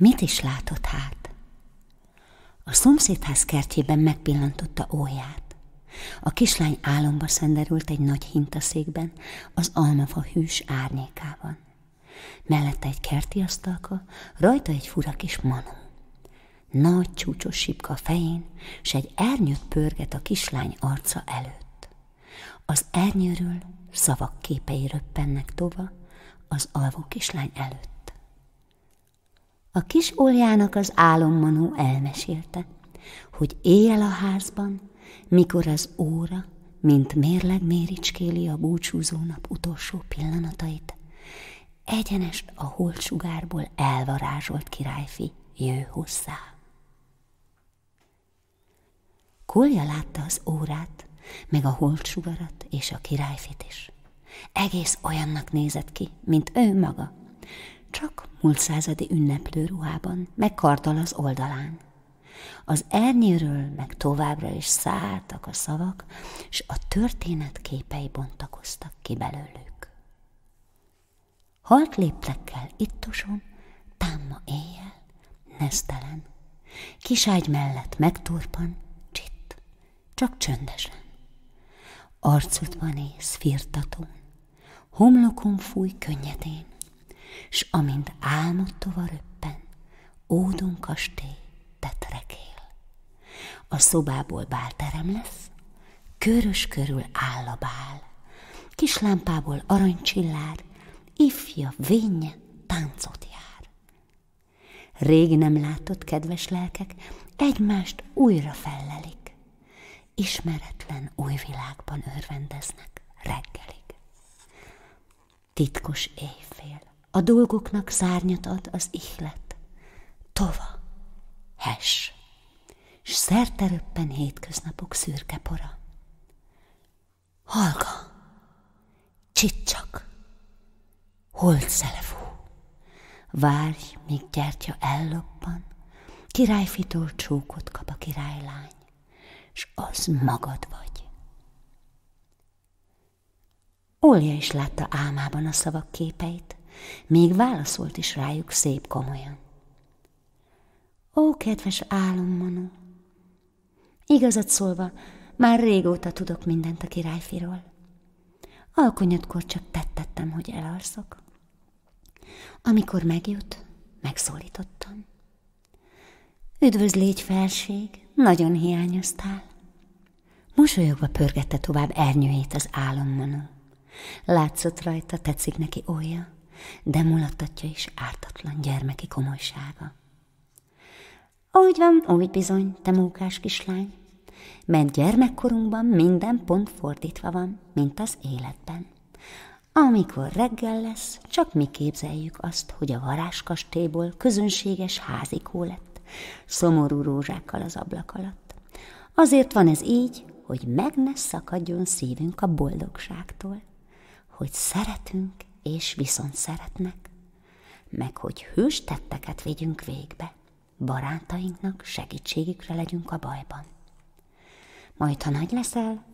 Mit is látott hát? A szomszédház kertjében megpillantotta óját. A kislány álomba szenderült egy nagy hintaszékben, az almafa hűs árnyékában. Mellette egy kerti asztalka, rajta egy fura kis manó. Nagy csúcsos sipka a fején, s egy ernyőt pörget a kislány arca előtt. Az ernyőről szavak képei röppennek tova az alvó kislány előtt. A kis orjának az álommanó elmesélte, hogy éjjel a házban, mikor az óra, mint mérleg méricskéli a búcsúzó nap utolsó pillanatait, egyenes a holtsugárból elvarázsolt királyfi jő hozzá. Kolja látta az órát, meg a holtsugarat és a királyfit is. Egész olyannak nézett ki, mint ő maga, csak múlt századi ünneplő ruhában, kardal az oldalán. Az ernyőről meg továbbra is szálltak a szavak, és a történet képei bontakoztak ki belőlük. Halt léptekkel ittoson, támma éjjel, nesztelen, kiságy mellett megturpan, csitt, csak csöndesen. Arcutban néz, firtatón, homlokon fúj könnyedén, s amint álmodtova tova röppen, ódon kastély tetrekél. A szobából bálterem lesz, körös körül áll a bál, kis lámpából aranycsillár, ifja vénye táncot jár. Rég nem látott kedves lelkek, egymást újra fellelik, ismeretlen új világban örvendeznek reggelig. Titkos éjfél, a dolgoknak szárnyat ad az ihlet. Tova, hes, s röppen hétköznapok szürke pora. Halka, csicsak, szelefú, várj, míg gyertya elloppan, királyfitól csókot kap a királylány, s az magad vagy. Olja is látta álmában a szavak képeit, még válaszolt is rájuk szép komolyan. Ó, kedves álommanó! Igazat szólva, már régóta tudok mindent a királyfiról. Alkonyatkor csak tettettem, hogy elalszok. Amikor megjut, megszólítottam. Üdvözl légy, felség, nagyon hiányoztál. Mosolyogva pörgette tovább ernyőjét az álommanó. Látszott rajta, tetszik neki olyan de mulattatja is ártatlan gyermeki komolysága. Úgy van, úgy bizony, te mókás kislány, mert gyermekkorunkban minden pont fordítva van, mint az életben. Amikor reggel lesz, csak mi képzeljük azt, hogy a varázskastéból közönséges házikó lett, szomorú rózsákkal az ablak alatt. Azért van ez így, hogy meg ne szakadjon szívünk a boldogságtól, hogy szeretünk és viszont szeretnek, meg hogy hős tetteket vigyünk végbe, barátainknak segítségükre legyünk a bajban. Majd, ha nagy leszel,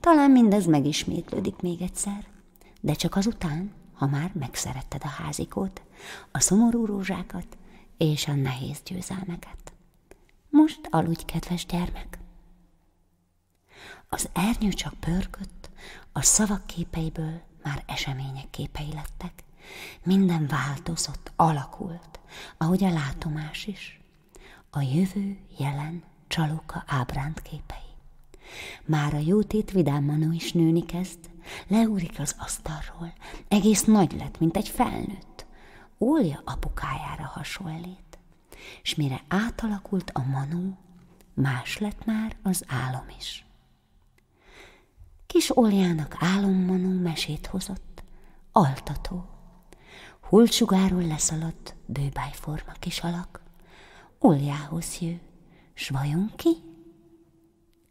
talán mindez megismétlődik még egyszer, de csak azután, ha már megszeretted a házikót, a szomorú rózsákat és a nehéz győzelmeket. Most aludj, kedves gyermek! Az ernyő csak pörkött, a szavak képeiből már események képei lettek, minden változott, alakult, ahogy a látomás is. A jövő jelen csalóka ábránt képei. Már a jótét vidám manó is nőni kezd, leúrik az asztalról, egész nagy lett, mint egy felnőtt. Ólja apukájára hasonlít, és mire átalakult a manó, más lett már az álom is kis Oljának álommanú mesét hozott, altató. Hulcsugáról leszaladt bőbájforma kis alak, Oljához jő, s vajon ki?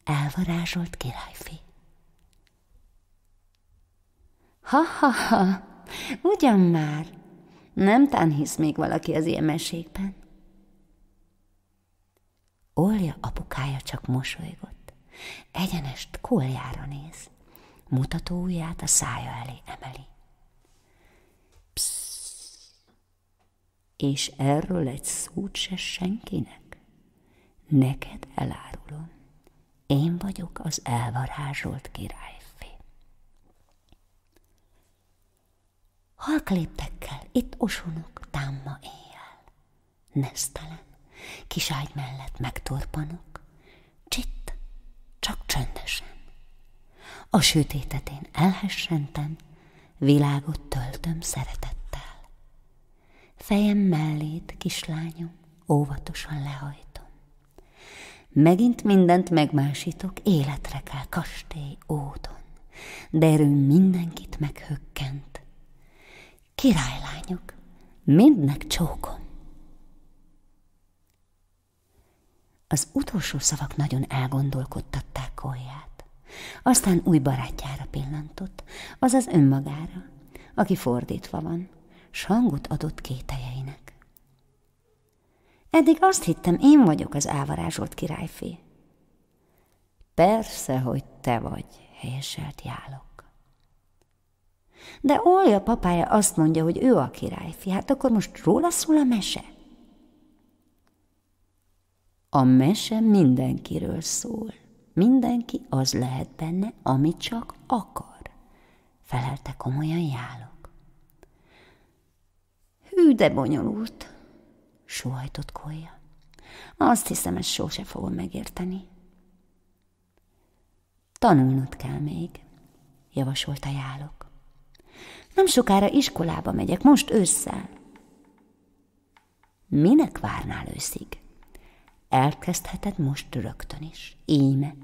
Elvarázsolt királyfi. Ha-ha-ha, ugyan már, nem tán hisz még valaki az ilyen mesékben. Olja apukája csak mosolygott. Egyenest kóljára néz mutató ujját a szája elé emeli. Psz. És erről egy szót se senkinek? Neked elárulom, én vagyok az elvarázsolt királyfé. Halk léptekkel, itt osonok, támma éjjel. Nesztelen, kiságy mellett megtorpanok, csitt, csak csöndesen. A sötétet én elhessentem, világot töltöm szeretettel. Fejem mellét, kislányom, óvatosan lehajtom. Megint mindent megmásítok, életre kell kastély ódon, de erőm mindenkit meghökkent. Királylányok, mindnek csókom. Az utolsó szavak nagyon elgondolkodtatták Kolját. Aztán új barátjára pillantott, azaz önmagára, aki fordítva van, s hangot adott kételjeinek. Eddig azt hittem, én vagyok az ávarázsolt királyfi. Persze, hogy te vagy, helyeselt jálok. De Olja papája azt mondja, hogy ő a királyfi, hát akkor most róla szól a mese? A mese mindenkiről szól. Mindenki az lehet benne, amit csak akar, felelte komolyan jálok. Hű, de bonyolult, suhajtott Kolya. Azt hiszem, ezt sose fogom megérteni. Tanulnod kell még, javasolta jálok. Nem sokára iskolába megyek, most ősszel. Minek várnál őszig? Elkezdheted most rögtön is. Íme,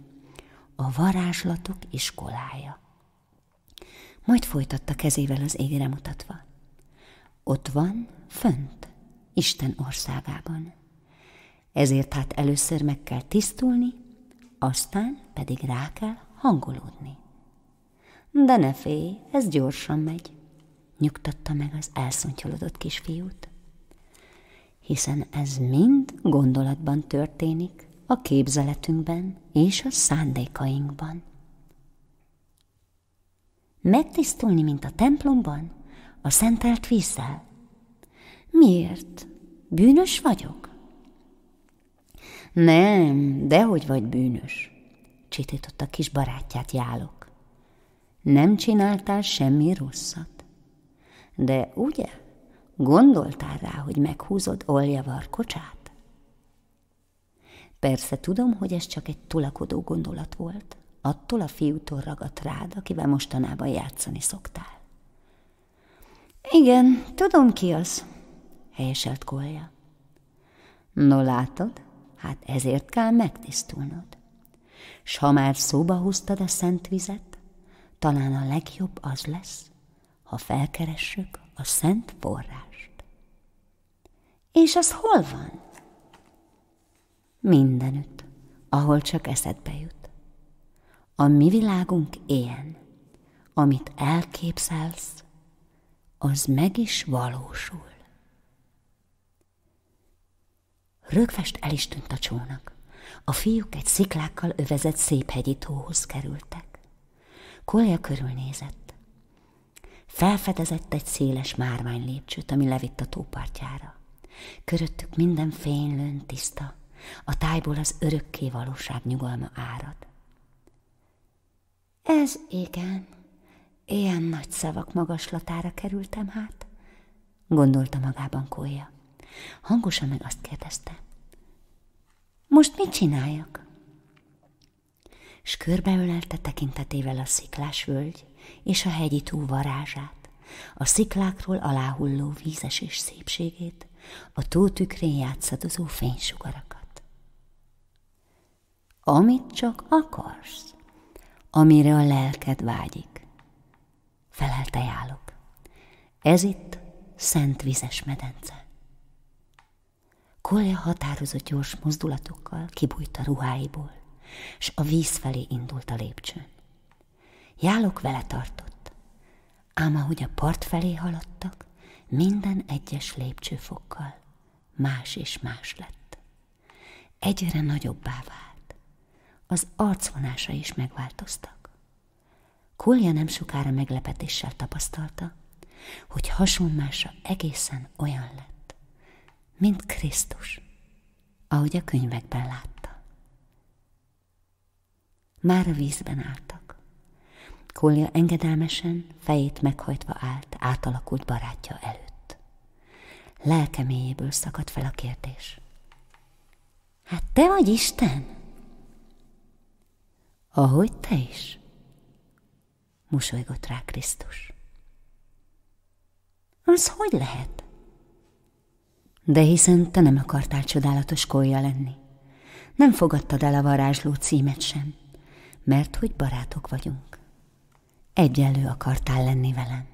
a varázslatok iskolája. Majd folytatta kezével az égre mutatva. Ott van, fönt, Isten országában. Ezért hát először meg kell tisztulni, aztán pedig rá kell hangolódni. De ne félj, ez gyorsan megy, nyugtatta meg az elszontyolodott kisfiút hiszen ez mind gondolatban történik, a képzeletünkben és a szándékainkban. Megtisztulni, mint a templomban, a szentelt vízzel. Miért? Bűnös vagyok? Nem, dehogy vagy bűnös, csitított a kis barátját Jálok. Nem csináltál semmi rosszat. De ugye? Gondoltál rá, hogy meghúzod oljavar kocsát? Persze tudom, hogy ez csak egy tulakodó gondolat volt. Attól a fiútól ragadt rád, akivel mostanában játszani szoktál. Igen, tudom ki az, helyeselt Kolja. No látod, hát ezért kell megtisztulnod. S ha már szóba húztad a szent vizet, talán a legjobb az lesz, ha felkeressük a szent forrást. És az hol van? Mindenütt, ahol csak eszedbe jut. A mi világunk ilyen, amit elképzelsz, az meg is valósul. Rögvest el is tűnt a csónak. A fiúk egy sziklákkal övezett szép hegyi tóhoz kerültek. Kolja körülnézett. Felfedezett egy széles márvány lépcsőt, ami levitt a tópartjára. Köröttük minden fénylőn tiszta, a tájból az örökké valóság nyugalma árad. Ez igen, ilyen nagy szavak magaslatára kerültem hát, gondolta magában Kólya. Hangosan meg azt kérdezte. Most mit csináljak? S körbeölelte tekintetével a sziklás völgy, és a hegyi tó varázsát, a sziklákról aláhulló vízesés szépségét, a tó tükrén játszadozó fénysugarakat. Amit csak akarsz, amire a lelked vágyik, felelte állok. Ez itt szent vizes medence. Kolja határozott gyors mozdulatokkal kibújt a ruháiból, s a víz felé indult a lépcsőn. Jálok vele tartott. Ám ahogy a part felé haladtak, minden egyes lépcsőfokkal más és más lett. Egyre nagyobbá vált. Az arcvonása is megváltoztak. Kulja nem sokára meglepetéssel tapasztalta, hogy hasonmása egészen olyan lett, mint Krisztus, ahogy a könyvekben látta. Már a vízben álltak. Kólia engedelmesen, fejét meghajtva állt átalakult barátja előtt. Lelke mélyéből szakadt fel a kérdés. Hát te vagy Isten? Ahogy te is, mosolygott rá Krisztus. Az hogy lehet? De hiszen te nem akartál csodálatos kolja lenni. Nem fogadtad el a varázsló címet sem, mert hogy barátok vagyunk egyenlő akartál lenni velem.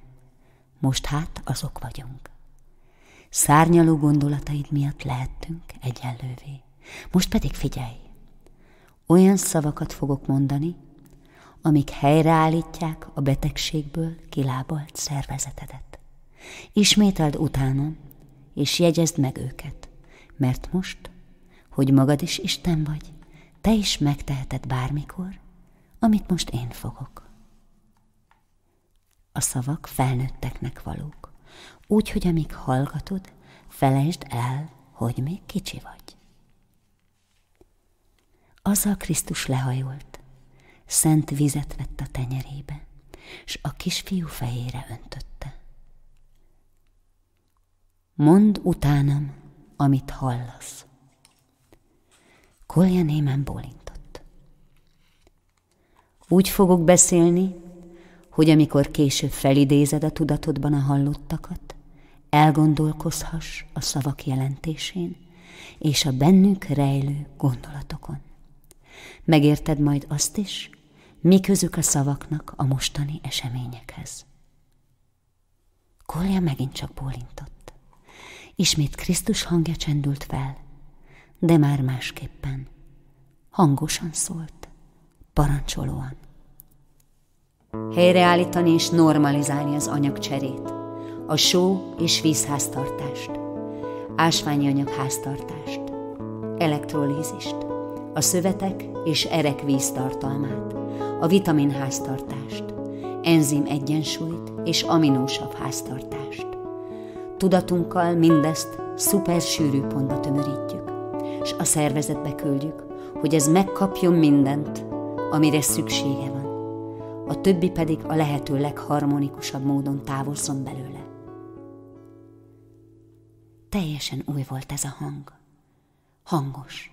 Most hát azok vagyunk. Szárnyaló gondolataid miatt lehettünk egyenlővé. Most pedig figyelj! Olyan szavakat fogok mondani, amik helyreállítják a betegségből kilábalt szervezetedet. Ismételd utána, és jegyezd meg őket, mert most, hogy magad is Isten vagy, te is megteheted bármikor, amit most én fogok. A szavak felnőtteknek valók. Úgy, hogy amíg hallgatod, felejtsd el, hogy még kicsi vagy. Azzal Krisztus lehajolt, szent vizet vett a tenyerébe, s a kisfiú fejére öntötte. Mond utánam, amit hallasz. Kolja némen bólintott. Úgy fogok beszélni, hogy amikor később felidézed a tudatodban a hallottakat, elgondolkozhass a szavak jelentésén és a bennük rejlő gondolatokon. Megérted majd azt is, mi közük a szavaknak a mostani eseményekhez. Kolja megint csak bólintott. Ismét Krisztus hangja csendült fel, de már másképpen. Hangosan szólt, parancsolóan. Helyreállítani és normalizálni az anyagcserét, a só és vízháztartást, ásványi anyagháztartást, elektrolízist, a szövetek és erek víztartalmát, a vitaminháztartást, enzim egyensúlyt és aminósabb háztartást. Tudatunkkal mindezt szuper sűrű pontba tömörítjük, és a szervezetbe küldjük, hogy ez megkapjon mindent, amire szüksége van a többi pedig a lehető legharmonikusabb módon távozzon belőle. Teljesen új volt ez a hang. Hangos.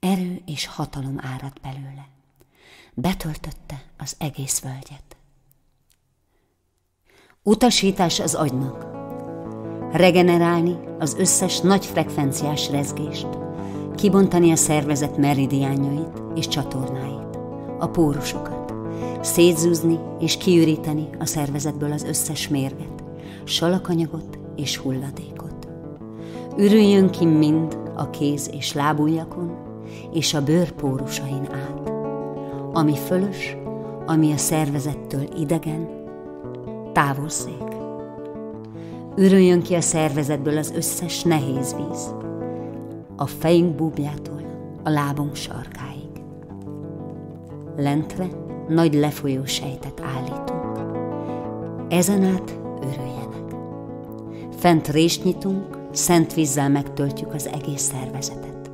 Erő és hatalom árad belőle. Betöltötte az egész völgyet. Utasítás az agynak. Regenerálni az összes nagy frekvenciás rezgést, kibontani a szervezet meridiányait és csatornáit, a pórusokat szétzúzni és kiüríteni a szervezetből az összes mérget, salakanyagot és hulladékot. Ürüljön ki mind a kéz és lábujjakon, és a bőr pórusain át. Ami fölös, ami a szervezettől idegen, távol Ürüljön ki a szervezetből az összes nehéz víz, a fejünk búbjától a lábunk sarkáig. Lentre nagy lefolyó sejtet állítunk. Ezen át örüljenek. Fent rést nyitunk, szent vízzel megtöltjük az egész szervezetet.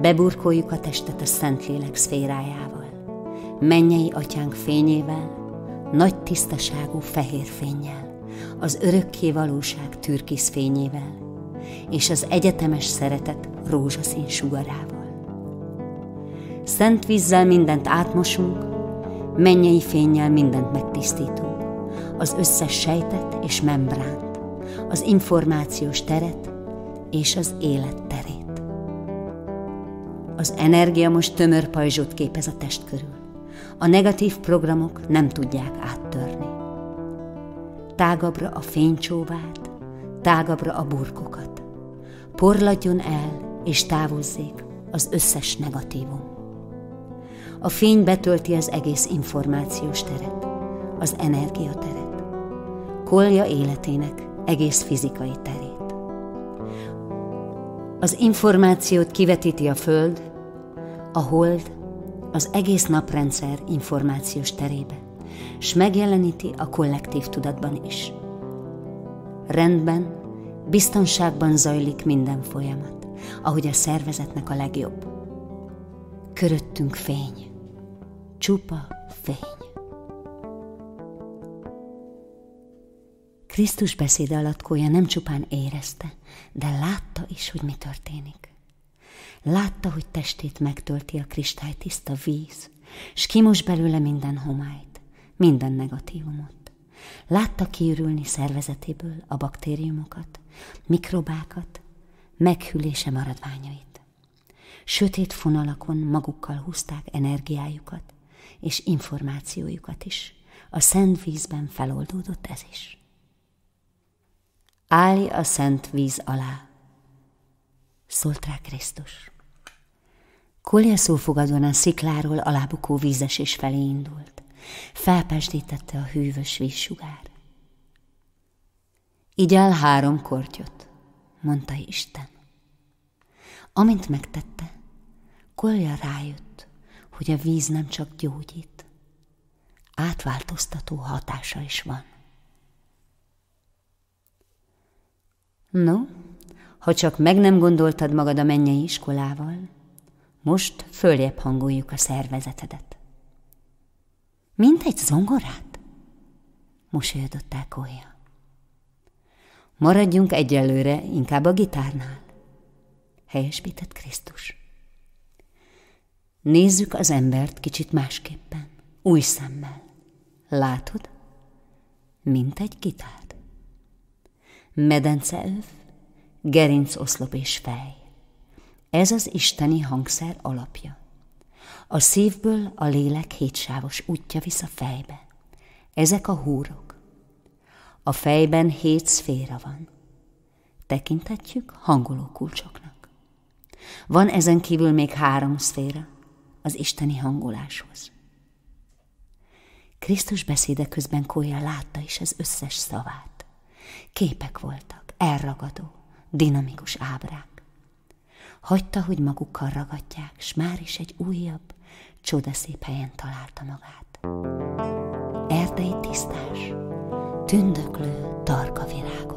Beburkoljuk a testet a Szent lélek szférájával. Mennyei atyánk fényével, nagy tisztaságú fehér fényjel, az örökké valóság türkisz fényével, és az egyetemes szeretet rózsaszín sugarával. Szent vízzel mindent átmosunk, mennyei fényjel mindent megtisztítunk, az összes sejtet és membránt, az információs teret és az élet terét. Az energia most tömör pajzsot képez a test körül. A negatív programok nem tudják áttörni. Tágabbra a fénycsóvát, tágabbra a burkokat. Porladjon el és távozzék az összes negatívum. A fény betölti az egész információs teret, az energiateret. Kolja életének egész fizikai terét. Az információt kivetíti a Föld, a Hold, az egész naprendszer információs terébe, s megjeleníti a kollektív tudatban is. Rendben, biztonságban zajlik minden folyamat, ahogy a szervezetnek a legjobb. Köröttünk fény csupa fény. Krisztus beszéde alatt nem csupán érezte, de látta is, hogy mi történik. Látta, hogy testét megtölti a tiszta víz, s kimos belőle minden homályt, minden negatívumot. Látta kiürülni szervezetéből a baktériumokat, mikrobákat, meghűlése maradványait. Sötét fonalakon magukkal húzták energiájukat, és információjukat is. A szent vízben feloldódott ez is. Állj a szent víz alá, szólt rá Krisztus. Kolja szófogadóan szikláról alábukó vízesés felé indult. Felpesdítette a hűvös vízsugár. Így el három kortyot, mondta Isten. Amint megtette, Kolja rájött, hogy a víz nem csak gyógyít, átváltoztató hatása is van. No, ha csak meg nem gondoltad magad a mennyei iskolával, most följebb hangoljuk a szervezetedet. Mint egy zongorát? Mosolyodott el Kója. Maradjunk egyelőre inkább a gitárnál, helyesbített Krisztus. Nézzük az embert kicsit másképpen, új szemmel. Látod? Mint egy gitárt. Medenceöv, gerinc oszlop és fej. Ez az isteni hangszer alapja. A szívből a lélek hétsávos útja visz a fejbe. Ezek a húrok. A fejben hét szféra van. Tekintetjük hangoló kulcsoknak. Van ezen kívül még három szféra, az isteni hangoláshoz. Krisztus beszéde közben Kója látta is az összes szavát. Képek voltak, elragadó, dinamikus ábrák. Hagyta, hogy magukkal ragadják, s már is egy újabb, csodaszép helyen találta magát. Erdei tisztás, tündöklő, tarka világ.